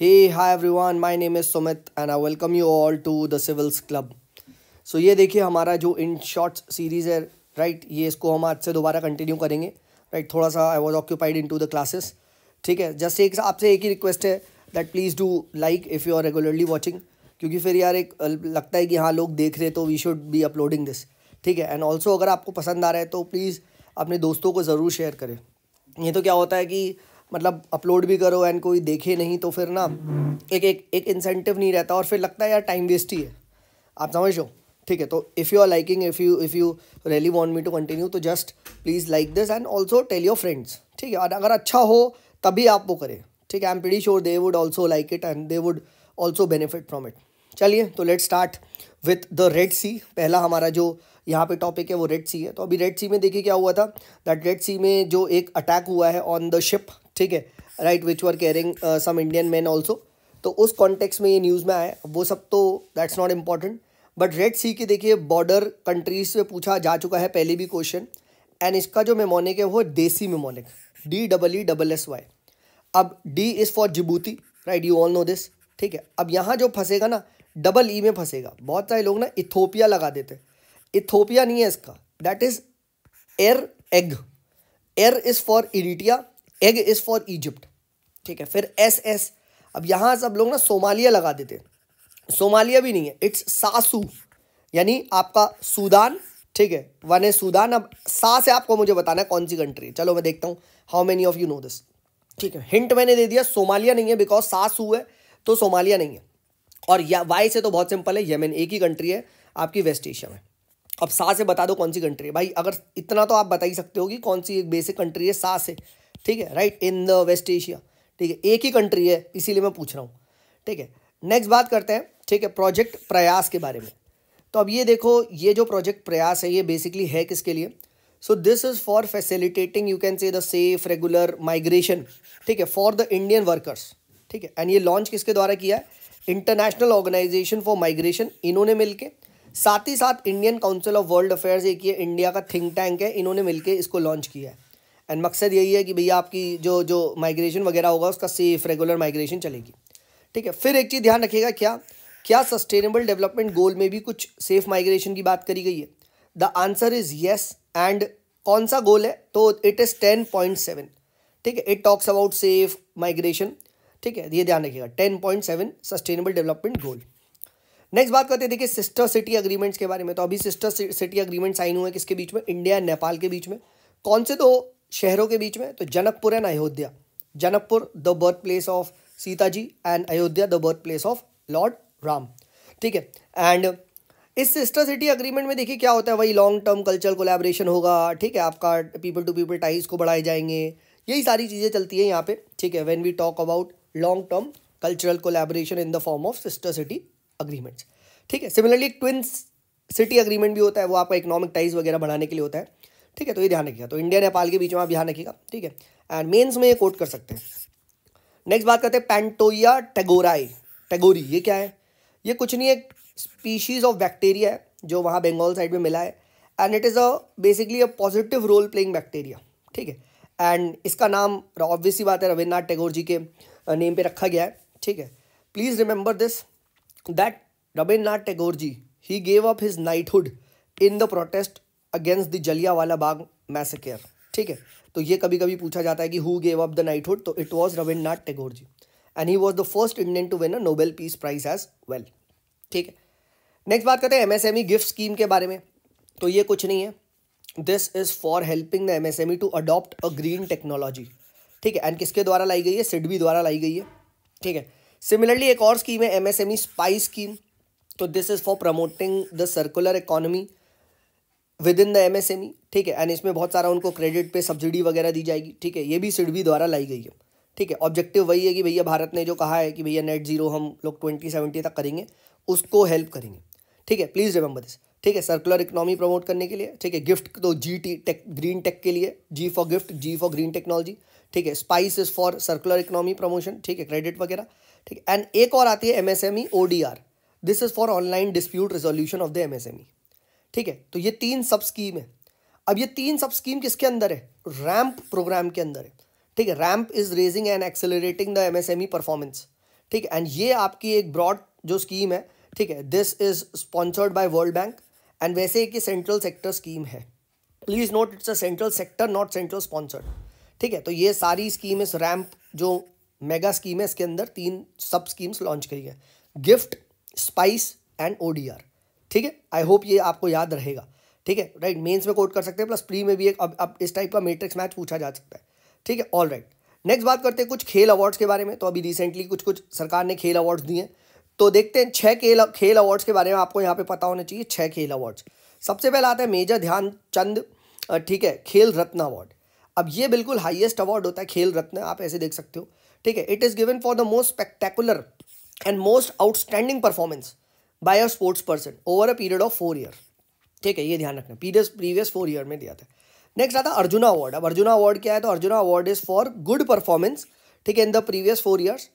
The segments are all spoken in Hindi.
Hey hi everyone my name is Sumit and I welcome you all to the civils club so ये देखिए हमारा जो इन शॉर्ट्स सीरीज़ है राइट right? ये इसको हम आज से दोबारा कंटिन्यू करेंगे राइट right? थोड़ा सा I was occupied in to the classes ठीक है जस्ट एक आपसे एक ही रिक्वेस्ट है that please do like if you are regularly watching क्योंकि फिर यार एक लगता है कि हाँ लोग देख रहे तो we should be uploading this ठीक है एंड ऑल्सो अगर आपको पसंद आ रहा है तो प्लीज़ अपने दोस्तों को ज़रूर शेयर करें ये तो क्या होता है कि मतलब अपलोड भी करो एंड कोई देखे नहीं तो फिर ना एक एक एक इंसेंटिव नहीं रहता और फिर लगता है यार टाइम वेस्ट ही है आप समझो ठीक है तो if you are liking if you if you really want me to continue तो just please like this and also tell your friends ठीक है और अगर अच्छा हो तभी आप वो करें ठीक है I am pretty sure they would also like it and they would also benefit from it चलिए तो let start with the Red Sea पहला हमारा जो यहाँ पे टॉपिक है वो रेड सी है तो अभी रेड सी में देखिए क्या हुआ था दैट रेड सी में जो एक अटैक हुआ है ऑन द शिप ठीक है right which were carrying some Indian man also तो उस कॉन्टेक्स में ये न्यूज़ में आया वो सब तो that's not important but Red Sea के देखिए बॉर्डर कंट्रीज से पूछा जा चुका है पहले भी क्वेश्चन एंड इसका जो मेमोनिक है वो देसी mnemonic D double E double S Y अब D is for Djibouti right you all know this ठीक है अब यहाँ जो फंसेगा ना डबल ई e में फंसेगा बहुत सारे लोग ना इथोपिया लगा देते इथोपिया नहीं है इसका that is uh E uh is for Eritrea E is for Egypt ठीक है फिर एस एस अब यहाँ सब लोग ना सोमालिया लगा देते सोमालिया भी नहीं है इट्स सासू यानी आपका सूदान ठीक है वन ए सूदान अब सा से आपको मुझे बताना है कौन सी कंट्री है चलो मैं देखता हूँ how many of you know this ठीक है हिंट मैंने दे दिया सोमालिया नहीं है बिकॉज सासू है तो सोमालिया नहीं है और या वाई से तो बहुत सिंपल है यमन एक ही कंट्री है आपकी वेस्ट एशिया में अब सा से बता दो कौन सी कंट्री है भाई अगर इतना तो आप बता ही सकते हो कि कौन सी एक बेसिक कंट्री है सा से ठीक है right in the West Asia ठीक है एक ही कंट्री है इसीलिए मैं पूछ रहा हूँ ठीक है नेक्स्ट बात करते हैं ठीक है प्रोजेक्ट प्रयास के बारे में तो अब ये देखो ये जो प्रोजेक्ट प्रयास है ये बेसिकली है किसके लिए so this is for facilitating you can say the safe regular migration ठीक है फॉर द इंडियन वर्कर्स ठीक है एंड ये लॉन्च किसके द्वारा किया है इंटरनेशनल ऑर्गेनाइजेशन फॉर माइग्रेशन इन्होंने मिलके साथ ही साथ Indian Council of World Affairs एक ये इंडिया का थिंक टैंक है इन्होंने मिलके इसको लॉन्च किया है एंड मकसद यही है कि भैया आपकी जो जो माइग्रेशन वगैरह होगा उसका सेफ रेगुलर माइग्रेशन चलेगी ठीक है फिर एक चीज़ ध्यान रखिएगा क्या क्या सस्टेनेबल डेवलपमेंट गोल में भी कुछ सेफ माइग्रेशन की बात करी गई है the answer is yes and कौन सा गोल है तो it is ten point seven ठीक है it talks about safe migration ठीक है ये ध्यान रखिएगा ten point seven sustainable development goal next बात करते हैं देखिए सिस्टर सिटी अग्रीमेंट्स के बारे में तो अभी सिस्टर सिटी अग्रीमेंट साइन हुए किसके बीच में इंडिया नेपाल के बीच में कौन से दो तो शहरों के बीच में तो Janakpur and Ayodhya Janakpur the birth place of Sita ji and Ayodhya the birth place of Lord Ram ठीक है एंड इस सिस्टर सिटी अग्रीमेंट में देखिए क्या होता है वही लॉन्ग टर्म कल्चरल कोलेब्रेशन होगा ठीक है आपका पीपल टू पीपल टाइज को बढ़ाए जाएंगे यही सारी चीज़ें चलती हैं यहाँ पे ठीक है when we talk about long term cultural collaboration in the form of sister city agreements ठीक है सिमिलरली ट्विन सिटी अग्रीमेंट भी होता है वो आपका इकोनॉमिक टाइज वगैरह बढ़ाने के लिए होता है ठीक है तो ये ध्यान रखिएगा तो इंडिया नेपाल के बीच में आप ध्यान रखिएगा ठीक है एंड मेन्स में ये कोट कर सकते हैं नेक्स्ट बात करते हैं पेंटोया टेगोराई टेगोरी ये क्या है ये कुछ नहीं एक स्पीशीज ऑफ बैक्टीरिया है जो वहाँ बंगाल साइड में मिला है and it is a basically a positive role playing bacteria ठीक है एंड इसका नाम ऑब्वियसली बात है रविन्द्रनाथ टैगोर जी के नेम पे रखा गया है ठीक है please remember this that Rabindranath Tagore ji he gave up his knighthood in the protest against the Jallianwala बाग मैसेकेयर ठीक है तो ये कभी कभी पूछा जाता है कि who gave up the knighthood तो it was Rabindranath Tagore ji and he was the first Indian to win a Nobel peace prize as well ठीक है नेक्स्ट बात करते हैं एमएसएमई गिफ्ट स्कीम के बारे में तो ये कुछ नहीं है this is for helping the M S M E to adopt a green technology ठीक है एंड किसके द्वारा लाई गई है सिडबी द्वारा लाई गई है ठीक है सिमिलरली एक और स्कीम है M S M E SPICE scheme तो this is for promoting the circular economy within the M S M E ठीक है एंड इसमें बहुत सारा उनको क्रेडिट पे सब्सिडी वगैरह दी जाएगी ठीक है ये भी सिडबी द्वारा लाई गई है ठीक है ऑब्जेक्टिव वही है कि भैया भारत ने जो कहा है कि भैया नेट जीरो हम लोग ट्वेंटी सेवेंटी तक करेंगे उसको हेल्प करेंगे ठीक है प्लीज़ रिमेंबर दिस ठीक है सर्कुलर इकोनॉमी प्रमोट करने के लिए ठीक है गिफ्ट तो G T tech green tech के लिए G for GIFT G for green technology ठीक है SPICE is for circular economy promotion ठीक है क्रेडिट वगैरह ठीक है एंड एक और आती है M S M E O D R this is for online dispute resolution of the M S M E ठीक है तो ये तीन सब स्कीम है अब ये तीन सब स्कीम किसके अंदर है रैम्प प्रोग्राम के अंदर है ठीक है RAMP is raising and accelerating the MSME performance ठीक है एंड ये आपकी एक ब्रॉड जो स्कीम है ठीक है this is sponsored by World Bank and वैसे एक सेंट्रल सेक्टर स्कीम है please note it's a central sector not central sponsored ठीक है तो ये सारी स्कीम इस रैम्प जो मेगा स्कीम है इसके अंदर तीन सब स्कीम्स लॉन्च करी है गिफ्ट स्पाइस एंड ओडीआर ठीक है आई होप ये आपको याद रहेगा ठीक है राइट मेंस में कोट कर सकते हैं प्लस प्री में भी एक अब, अब इस टाइप का मैट्रिक्स मैच पूछा जा सकता है ठीक है ऑल राइट नेक्स्ट बात करते हैं कुछ खेल अवार्ड्स के बारे में तो अभी रिसेंटली कुछ कुछ सरकार ने खेल अवार्ड्स दिए हैं तो देखते हैं छः खेल खेल अवार्ड्स के बारे में आपको यहाँ पे पता होना चाहिए छः खेल अवार्ड्स सबसे पहला आता है मेजर ध्यानचंद ठीक है खेल रत्न अवार्ड अब ये बिल्कुल हाईएस्ट अवार्ड होता है खेल रत्न आप ऐसे देख सकते हो ठीक है it is given for the most spectacular and most outstanding performance by a sports person over a period of four year ठीक है ये ध्यान रखना पीरियस प्रीवियस फोर ईयर में दिया था नेक्स्ट आता अर्जुना अवार्ड अब अर्जुना अवार्ड क्या है तो Arjuna award is for good performance ठीक है in the previous four years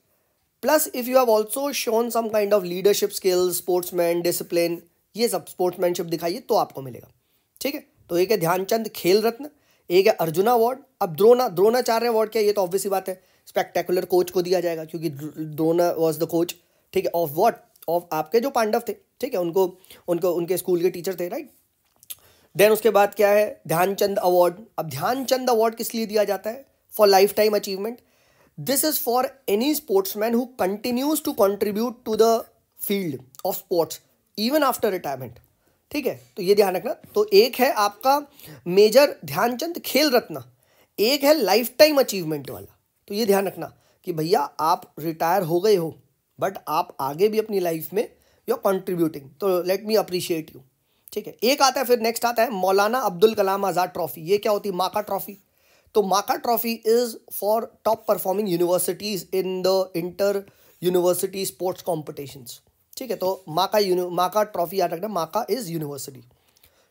plus if you have also shown some kind of leadership skills sportsman discipline ये सब स्पोर्ट्समैनशिप दिखाइए तो आपको मिलेगा ठीक है तो एक है ध्यानचंद खेल रत्न एक है अर्जुना अवार्ड अब द्रोना द्रोणाचार्य अवार्ड क्या ये तो ऑब्वियसली बात है स्पेक्टेकुलर कोच को दिया जाएगा क्योंकि द्रोना वॉज द कोच ठीक है ऑफ वॉट ऑफ आपके जो पांडव थे ठीक है उनको उनको उनके स्कूल के टीचर थे राइट देन उसके बाद क्या है ध्यानचंद अवार्ड अब ध्यानचंद अवार्ड किस लिए दिया जाता है for lifetime achievement this is for any sportsman who continues to contribute to the field of sports even after retirement ठीक है तो ये ध्यान रखना तो एक है आपका मेजर ध्यानचंद खेल रत्न एक है लाइफ टाइम अचीवमेंट वाला तो ये ध्यान रखना कि भैया आप रिटायर हो गए हो बट आप आगे भी अपनी लाइफ में यू आर कॉन्ट्रीब्यूटिंग तो लेट मी अप्रिशिएट यू ठीक है एक आता है फिर नेक्स्ट आता है मौलाना अब्दुल कलाम आज़ाद ट्रॉफी ये क्या होती है माका ट्रॉफी तो MAKA trophy is for top performing universities in the inter university sports competitions ठीक है तो माका यूनि माका ट्रॉफी याद रखना माका इज़ यूनिवर्सिटी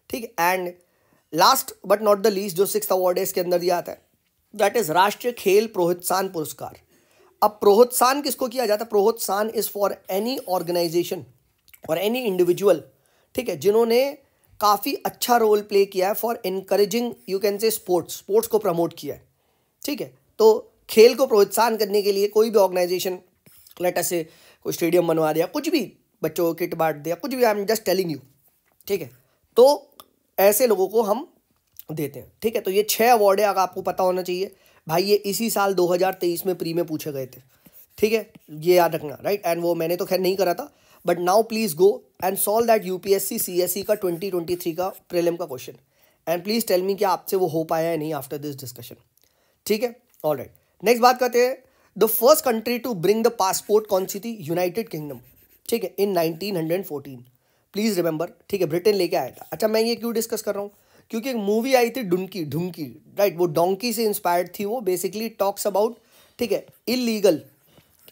ठीक है and last but not the least जो सिक्स अवार्ड है इसके अंदर दिया आता है दैट इज़ राष्ट्रीय खेल प्रोत्साहन पुरस्कार अब प्रोत्साहन किसको किया जाता है प्रोत्साहन इज़ फॉर एनी ऑर्गेनाइजेशन और एनी इंडिविजुअल ठीक है जिन्होंने काफ़ी अच्छा रोल प्ले किया है for increasing you can say sports sports को प्रमोट किया है ठीक है तो खेल को प्रोत्साहन करने के लिए कोई भी ऑर्गेनाइजेशन लेटर से कोई स्टेडियम बनवा दिया कुछ भी बच्चों को किट बांट दिया कुछ भी I am just telling you ठीक है तो ऐसे लोगों को हम देते हैं ठीक है तो ये छः अवार्ड है अगर आपको पता होना चाहिए भाई ये इसी साल 2023 में प्री में पूछे गए थे ठीक है ये याद रखना राइट एंड वो मैंने तो खैर नहीं करा था but now please go and solve that U P S C C S C का ट्वेंटी ट्वेंटी थ्री का प्रेलम का question and please tell me क्या आपसे वो हो पाया है नहीं आफ्टर दिस डिस्कशन ठीक है ऑल राइट नेक्स्ट बात करते हैं the first country to bring the passport कौन सी थी यूनाइटेड किंगडम ठीक है in nineteen hundred fourteen please remember ठीक है ब्रिटेन लेके आया था अच्छा मैं ये क्यों डिस्कस कर रहा हूँ क्योंकि एक मूवी आई थी डुंकी ढुंकी राइट वो डोंकी से इंस्पायर्ड थी वो बेसिकली टॉक्स अबाउट ठीक है इलीगल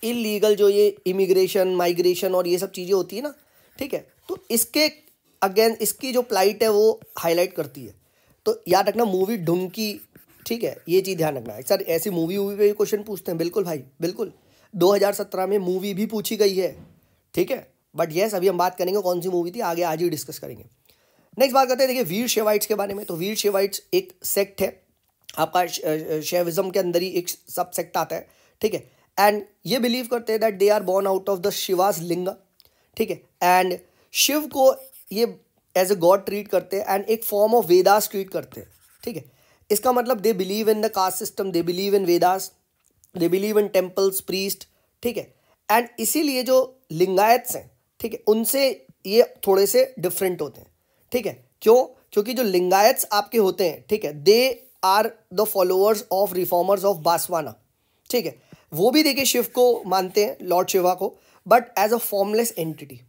इलीगल जो ये इमिग्रेशन माइग्रेशन और ये सब चीज़ें होती है ना ठीक है तो इसके अगेन इसकी जो प्लाइट है वो हाईलाइट करती है तो याद रखना मूवी ढुंकी ठीक है ये चीज़ ध्यान रखना सर ऐसी मूवी वूवी पे भी क्वेश्चन पूछते हैं बिल्कुल भाई बिल्कुल 2017 में मूवी भी पूछी गई है ठीक है बट येस अभी हम बात करेंगे कौन सी मूवी थी आगे आज ही डिस्कस करेंगे नेक्स्ट बात करते हैं देखिए वीर शेवाइट्स के बारे में तो वीर शेवाइट्स एक सेक्ट है आपका शेविज्म के अंदर ही एक सब सेक्ट आता है ठीक है एंड ये बिलीव करते हैं that they are born out of the Shiva's linga ठीक है एंड शिव को ये एज ए गॉड ट्रीट करते हैं एंड एक फॉर्म ऑफ वेदास ट्रीट करते हैं ठीक है इसका मतलब they believe in the caste system they believe in Vedas they believe in temples priest ठीक है एंड इसीलिए जो लिंगायत्स हैं ठीक है उनसे ये थोड़े से डिफरेंट होते हैं ठीक है क्यों क्योंकि जो लिंगायत्स आपके होते हैं ठीक है they are the followers of reformers of Basavanna ठीक है वो भी देखिए शिव को मानते हैं लॉर्ड शिवा को but as a formless entity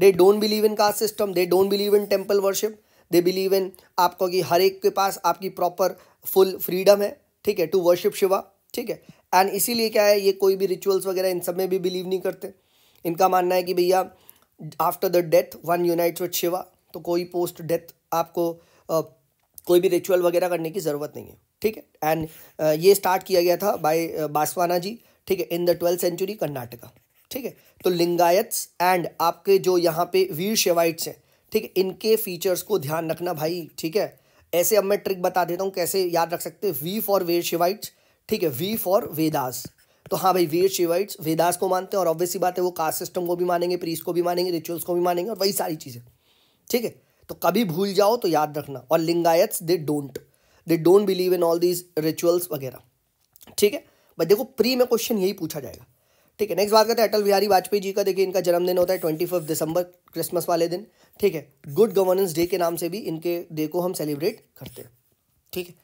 they don't believe in caste system they don't believe in temple worship they believe in आपको कि हर एक के पास आपकी प्रॉपर फुल फ्रीडम है ठीक है टू वर्शिप शिवा ठीक है एंड इसीलिए क्या है ये कोई भी रिचुअल्स वगैरह इन सब में भी बिलीव नहीं करते इनका मानना है कि भैया after the death one unites with Shiva तो कोई पोस्ट डेथ आपको आ, कोई भी रिचुअल वगैरह करने की ज़रूरत नहीं है ठीक है एंड ये स्टार्ट किया गया था बाय बासवाना जी ठीक है in the twelfth century Karnataka ठीक है तो लिंगायत्स एंड आपके जो यहाँ पे वीर शेवाइट्स हैं ठीक है इनके फीचर्स को ध्यान रखना भाई ठीक है ऐसे अब मैं ट्रिक बता देता हूँ कैसे याद रख सकते हैं वी फॉर वीर शिवाइट्स ठीक है वी फॉर वेदास तो हाँ भाई वीर शिवाइट्स वेदास को मानते हैं और ऑब्वियसली बात है वो कास्ट सिस्टम को भी मानेंगे प्रीस को भी मानेंगे रिचुअल्स को भी मानेंगे और वही सारी चीज़ें ठीक है तो कभी भूल जाओ तो याद रखना और Lingayats they don't they don't believe in all these rituals वगैरह ठीक है बट देखो प्री में क्वेश्चन यही पूछा जाएगा ठीक है नेक्स्ट बात करते हैं अटल बिहारी वाजपेयी जी का देखिए इनका जन्मदिन होता है ट्वेंटी फिफ्थ दिसंबर क्रिसमस वाले दिन ठीक है गुड गवर्नेंस डे के नाम से भी इनके डे को हम सेलिब्रेट करते हैं ठीक है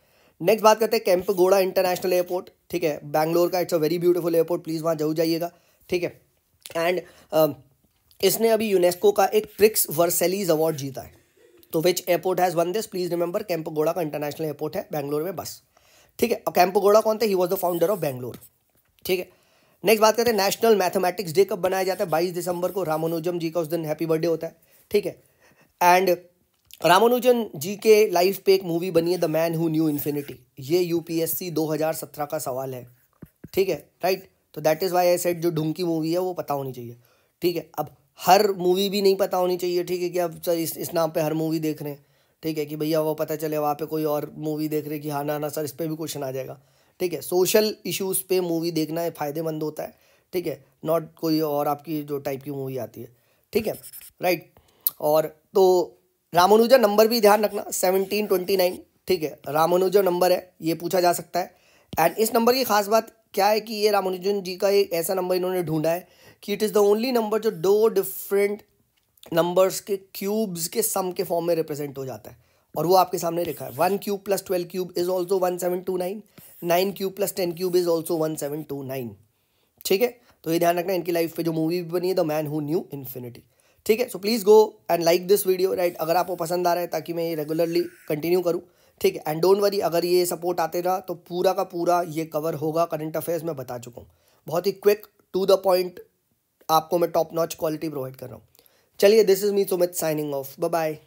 नेक्स्ट बात करते हैं कैंपगोड़ा इंटरनेशनल एयरपोर्ट ठीक है बैंगलोर का it's a very beautiful airport please वहाँ जरूर जाइएगा ठीक है एंड इसने अभी यूनेस्को का एक प्रिक्स वर्सेलीज अवार्ड जीता है तो which airport has won this please remember Kempegowda का इंटरनेशनल एयरपोर्ट है बैंगलोर में बस ठीक है और कैंपोगोड़ा कौन थे he was the founder of Bangalore ठीक है नेक्स्ट बात करते हैं नेशनल मैथमेटिक्स डे कब बनाया जाता है बाईस दिसंबर को रामानुजम जी का उस दिन हैप्पी बर्थडे होता है ठीक है एंड रामानुजन जी के लाइफ पे एक मूवी बनी है the man who knew infinity ये यूपीएससी 2017 का सवाल है ठीक है राइट तो that is why I said जो ढुंकी मूवी है वो पता होनी चाहिए ठीक है अब हर मूवी भी नहीं पता होनी चाहिए ठीक है कि अब सर इस इस नाम पे हर मूवी देख रहे हैं ठीक है कि भैया वो पता चले वहाँ पे कोई और मूवी देख रहे कि हाँ ना ना सर इस पर भी क्वेश्चन आ जाएगा ठीक है सोशल इश्यूज़ पे मूवी देखना फ़ायदेमंद होता है ठीक है नॉट कोई और आपकी जो टाइप की मूवी आती है ठीक है राइट और तो रामानुजा नंबर भी ध्यान रखना सेवनटीन ट्वेंटी नाइन ठीक है रामानुजा नंबर है ये पूछा जा सकता है एंड इस नंबर की खास बात क्या है कि ये रामानुजन जी का एक ऐसा नंबर इन्होंने ढूंढा है कि it is the only number जो दो डिफरेंट नंबर्स के क्यूब्स के सम के फॉर्म में रिप्रेजेंट हो जाता है और वो आपके सामने लिखा है one cube plus twelve cube is also one seven two nine nine cube plus ten cube is also one seven two nine ठीक है तो ये ध्यान रखना इनकी लाइफ पे जो मूवी भी बनी है the man who knew infinity ठीक है so please go and like this video right अगर आपको पसंद आ रहा है ताकि मैं ये रेगुलरली कंटिन्यू करूँ ठीक है एंड डोंट वरी अगर ये सपोर्ट आते रहा तो पूरा का पूरा ये कवर होगा करंट अफेयर्स मैं बता चुका हूँ बहुत ही क्विक टू द पॉइंट आपको मैं टॉप नॉच क्वालिटी प्रोवाइड कर रहा हूँ चलिए this is me Sumit signing off bye